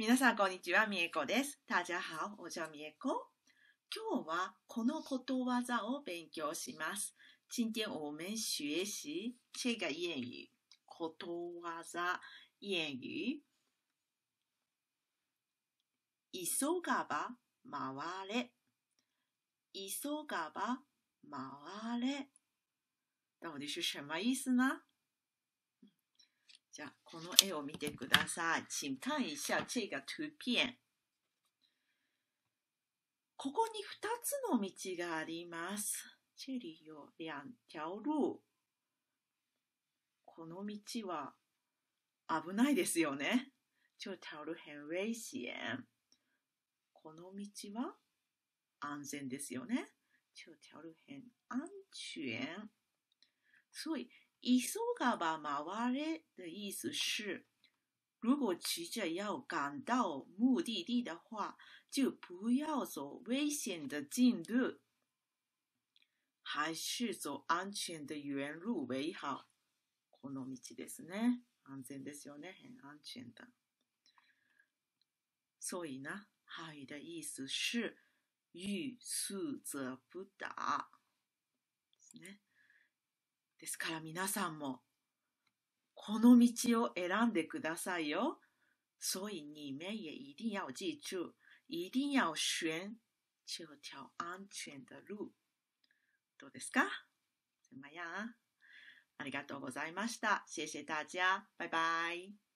皆さん、こんにちは。みえこです。大家好、おじゃみえこ。今日はこのことわざを勉強します。今天我们学习这个谚语。ことわざ、谚语。急がば回れ。急がば回れ。到底是什么意思呢？じゃあ、この絵を見てください。请看一下这个图片。ここに2つの道があります。この道は危ないですよね。この道は安全ですよね。这条路很安全。所以急がば回れ的意思是，如果急着要赶到目的地的话，就不要走危险的近路，还是走安全的原路为好。この道ですね。安全ですよね。很安全的。所以呢，汉语的意思是“欲速则不达”。ですから皆さんも、この道を選んでくださいよ。所以你们也一定要记住，一定要选这条安全的路。どうですかまやん。ありがとうございました。谢谢大家。バイバイ。